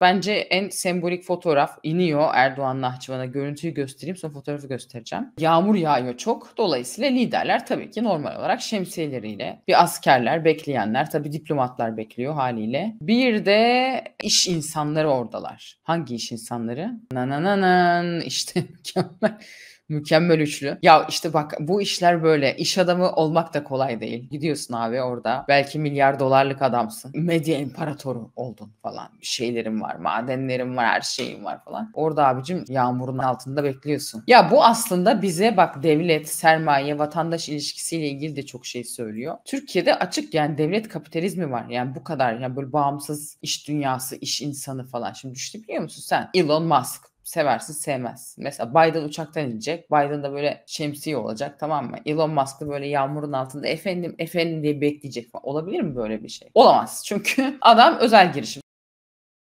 Bence en sembolik fotoğraf iniyor Erdoğan Nahçıvan'a görüntüyü göstereyim sonra fotoğrafı göstereceğim. Yağmur yağıyor çok dolayısıyla liderler tabii ki normal olarak şemsiyeleriyle bir askerler bekleyenler tabii diplomatlar bekliyor haliyle. Bir de iş insanları oradalar. Hangi iş insanları? Nanananan işte mükemmel. Mükemmel üçlü. Ya işte bak bu işler böyle. İş adamı olmak da kolay değil. Gidiyorsun abi orada. Belki milyar dolarlık adamsın. Medya imparatoru oldun falan. Bir şeylerin var. Madenlerin var. Her şeyin var falan. Orada abicim yağmurun altında bekliyorsun. Ya bu aslında bize bak devlet, sermaye, vatandaş ilişkisiyle ilgili de çok şey söylüyor. Türkiye'de açık yani devlet kapitalizmi var. Yani bu kadar. Yani böyle bağımsız iş dünyası, iş insanı falan. Şimdi düştü biliyor musun sen? Elon Musk seversin sevmez. Mesela Biden uçaktan inecek. Biden da böyle şemsiye olacak tamam mı? Elon Musk da böyle yağmurun altında efendim efendim diye bekleyecek falan. Olabilir mi böyle bir şey? Olamaz. Çünkü adam özel girişim.